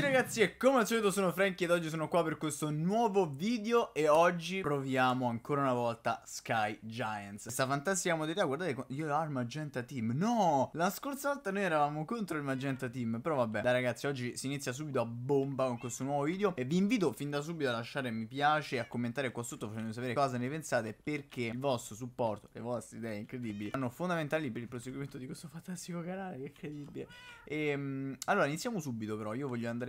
tutti ragazzi e come al solito sono Franky ed oggi sono qua per questo nuovo video e oggi proviamo ancora una volta Sky Giants Questa fantastica modalità, guardate, io ho il Magenta Team, no! La scorsa volta noi eravamo contro il Magenta Team, però vabbè Dai ragazzi, oggi si inizia subito a bomba con questo nuovo video E vi invito fin da subito a lasciare mi piace e a commentare qua sotto facendo sapere cosa ne pensate Perché il vostro supporto, le vostre idee incredibili sono fondamentali per il proseguimento di questo fantastico canale, che incredibile E ehm, allora iniziamo subito però, io voglio andare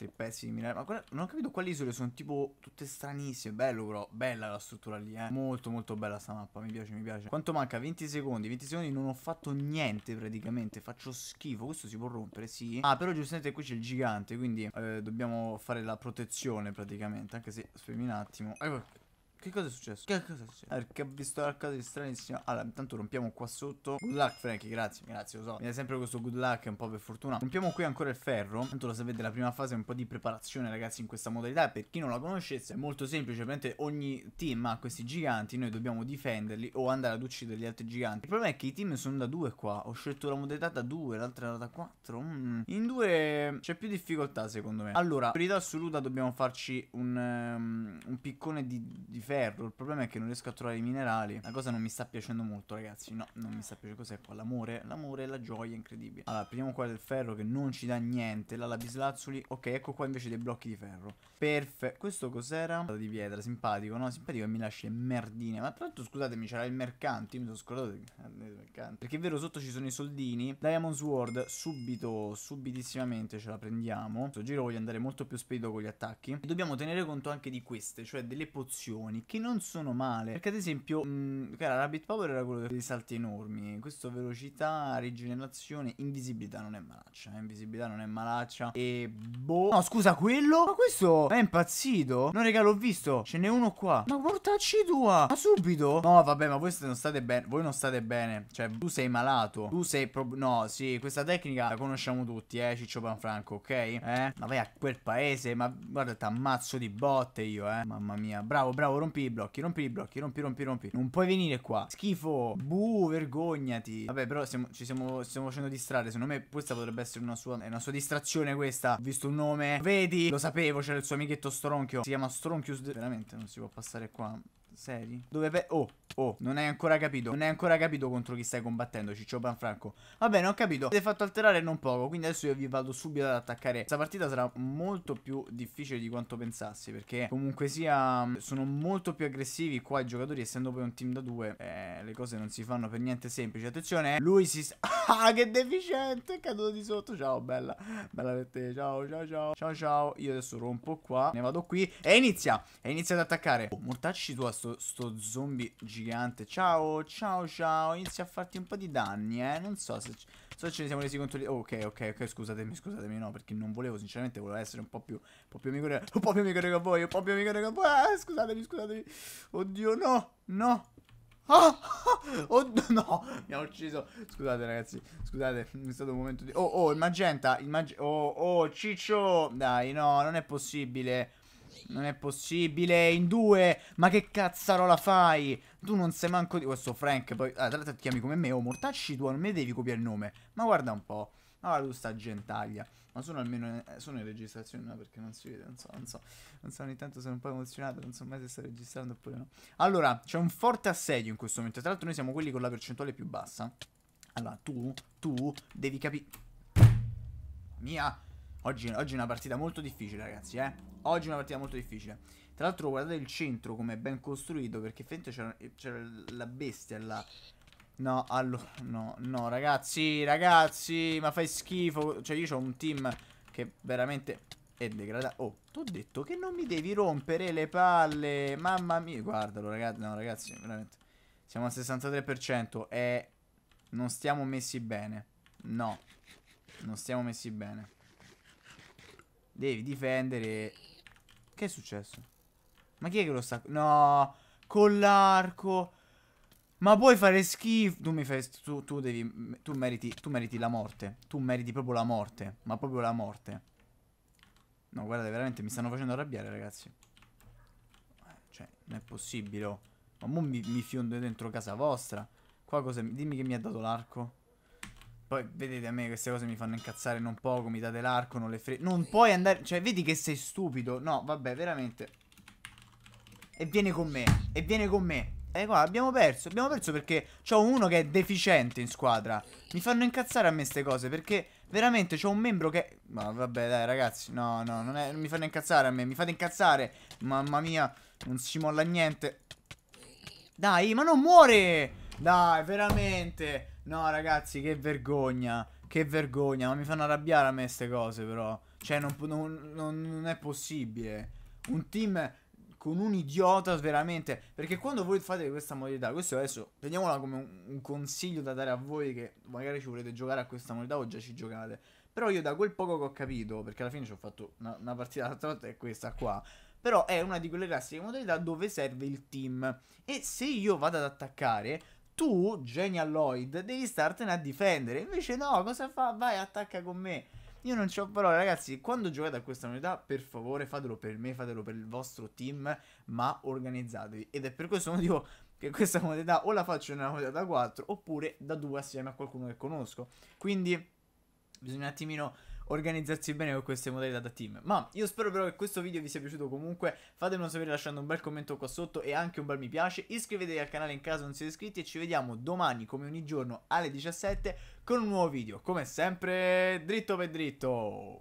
Tre pezzi di minerale. Ma guarda, non ho capito quali isole sono tipo tutte stranissime. Bello però, bella la struttura lì, eh. Molto molto bella sta mappa, mi piace, mi piace. Quanto manca? 20 secondi. 20 secondi non ho fatto niente praticamente. Faccio schifo. Questo si può rompere, sì. Ah, però giustamente qui c'è il gigante, quindi eh, dobbiamo fare la protezione praticamente. Anche se, aspetta un attimo. Ecco, che cosa è successo? Che cosa è successo? Eh, perché ho visto qualcosa di stranissimo Allora, intanto rompiamo qua sotto Good luck, Frankie, grazie, grazie, lo so Mi dà sempre questo good luck, un po' per fortuna Rompiamo qui ancora il ferro Tanto lo sapete, la prima fase è un po' di preparazione, ragazzi, in questa modalità Per chi non la conoscesse, è molto semplice Praticamente ogni team ha questi giganti Noi dobbiamo difenderli o andare ad uccidere gli altri giganti Il problema è che i team sono da due qua Ho scelto la modalità da due, l'altra era da quattro mm. In due c'è più difficoltà, secondo me Allora, priorità assoluta dobbiamo farci un, um, un piccone di difesa ferro Il problema è che non riesco a trovare i minerali La cosa non mi sta piacendo molto ragazzi No, non mi sta piacendo Cos'è qua? L'amore? L'amore e la gioia incredibile Allora, prendiamo qua del ferro che non ci dà niente La lapislazzuli Ok, ecco qua invece dei blocchi di ferro Perfetto Questo cos'era? Di pietra, simpatico, no? Simpatico e mi lascia merdine Ma tra l'altro scusatemi c'era il mercante Io mi sono scordato del ah, mercante Perché è vero sotto ci sono i soldini Diamond Sword subito, subitissimamente ce la prendiamo Questo giro voglio andare molto più spedito con gli attacchi E dobbiamo tenere conto anche di queste Cioè delle pozioni che non sono male. Perché ad esempio, mh, mm, era Rabbit Power era quello dei salti enormi. Questo velocità, rigenerazione, invisibilità non è malaccia. Eh? Invisibilità non è malaccia. E boh. No, scusa, quello? Ma questo è impazzito? No, raga, l'ho visto. Ce n'è uno qua. Ma portaci tua. Ma subito? No, vabbè, ma voi non state bene. Voi non state bene. Cioè, tu sei malato. Tu sei proprio... No, sì, questa tecnica la conosciamo tutti, eh, Ciccio Panfranco, ok? Eh? Ma vai a quel paese, ma guarda, ti ammazzo di botte io, eh. Mamma mia. Bravo, bravo, rompi rompi i blocchi, rompi i blocchi, rompi, rompi, rompi. Non puoi venire qua. Schifo. Buh, vergognati. Vabbè, però siamo, ci stiamo, stiamo facendo distrarre. Secondo me questa potrebbe essere una sua, una sua distrazione questa. Ho visto un nome. Vedi? Lo sapevo, c'era il suo amichetto Stronchio. Si chiama Stronchius. Veramente, non si può passare qua. Seri? Dove per... Oh, oh, non hai ancora capito. Non hai ancora capito contro chi stai combattendo, Ciccio Panfranco. Va bene, ho capito. Avete fatto alterare non poco, quindi adesso io vi vado subito ad attaccare. Questa partita sarà molto più difficile di quanto pensassi, perché comunque sia... Mm, sono molto più aggressivi qua i giocatori, essendo poi un team da due. Eh, le cose non si fanno per niente semplici. Attenzione, eh, lui si... Ah, che deficiente! È caduto di sotto. Ciao, bella. Bella per te. Ciao, ciao, ciao. Ciao, ciao. Io adesso rompo qua. Ne vado qui. E inizia. E inizia ad attaccare. Oh, mortacci tua sto, sto zombie gigante Ciao, ciao, ciao Inizia a farti un po' di danni, eh Non so se, so se ce ne siamo resi conto di... Oh, ok, ok, ok, scusatemi, scusatemi No, perché non volevo, sinceramente, volevo essere un po' più Un po' più amico Un po' più amico con voi Un po' più amico con voi ah, Scusatemi, scusatemi Oddio, no, no Oh, oh, no, mi ha ucciso. Scusate ragazzi, scusate, è stato un momento di... Oh, oh, il magenta, il mag... Oh, oh, ciccio. Dai, no, non è possibile. Non è possibile, in due, ma che cazzarola fai? Tu non sei manco di questo Frank, poi, ah, tra l'altro ti chiami come me, o oh, mortacci tu, non mi devi copiare il nome. Ma guarda un po', ma guarda tu sta gentaglia. Ma sono almeno, eh, sono in registrazione, no, perché non si vede, non so, non so. Non so, ogni tanto sono un po' emozionato, non so mai se sta registrando oppure no. Allora, c'è un forte assedio in questo momento, tra l'altro noi siamo quelli con la percentuale più bassa. Allora, tu, tu, devi capire... Mia... Oggi, oggi, è una partita molto difficile, ragazzi, eh. Oggi è una partita molto difficile. Tra l'altro, guardate il centro come è ben costruito, perché effettivamente c'era la bestia là. No, allora, no, no, ragazzi, ragazzi, ma fai schifo. Cioè, io ho un team che veramente è degradato. Oh, ti ho detto che non mi devi rompere le palle. Mamma mia, guardalo, ragazzi. No, ragazzi, veramente. Siamo al 63% e eh, non stiamo messi bene. No, non stiamo messi bene. Devi difendere. Che è successo? Ma chi è che lo sta... No, con l'arco. Ma puoi fare schifo. Tu mi fai... Tu, tu devi... Tu meriti... Tu meriti la morte. Tu meriti proprio la morte. Ma proprio la morte. No, guardate, veramente mi stanno facendo arrabbiare, ragazzi. Cioè, non è possibile, oh. Ma mo mi, mi fiondo dentro casa vostra. Qua cosa... Dimmi che mi ha dato l'arco. Poi vedete a me queste cose mi fanno incazzare non poco, mi date l'arco, non le frega. Non puoi andare... Cioè, vedi che sei stupido. No, vabbè, veramente. E vieni con me. E vieni con me. E qua abbiamo perso. Abbiamo perso perché c'ho uno che è deficiente in squadra. Mi fanno incazzare a me queste cose perché veramente c'ho un membro che... Ma vabbè, dai ragazzi. No, no, non, è... non mi fanno incazzare a me. Mi fate incazzare. Mamma mia, non si molla niente. Dai, ma non muore! Dai, veramente. No, ragazzi, che vergogna. Che vergogna. Ma mi fanno arrabbiare a me queste cose, però. Cioè, non, non, non è possibile. Un team con un idiota veramente. Perché quando voi fate questa modalità, questo adesso prendiamola come un, un, consiglio da dare a voi che magari ci volete giocare a questa modalità o già ci giocate. Però io da quel poco che ho capito, perché alla fine ci ho fatto una, una partita l'altra volta è questa qua. Però è una di quelle classiche modalità dove serve il team. E se io vado ad attaccare, tu, Genial Lloyd, devi startene a difendere. Invece no, cosa fa? Vai, attacca con me. Io non ho parole, ragazzi. Quando giocate a questa unità, per favore, fatelo per me, fatelo per il vostro team, ma organizzatevi. Ed è per questo motivo che questa modalità o la faccio nella modalità da 4 oppure da 2 assieme a qualcuno che conosco. Quindi bisogna un attimino organizzarsi bene con queste modalità da team. Ma io spero però che questo video vi sia piaciuto comunque, fatemelo sapere lasciando un bel commento qua sotto e anche un bel mi piace, iscrivetevi al canale in caso non siete iscritti e ci vediamo domani come ogni giorno alle 17 con un nuovo video, come sempre dritto per dritto.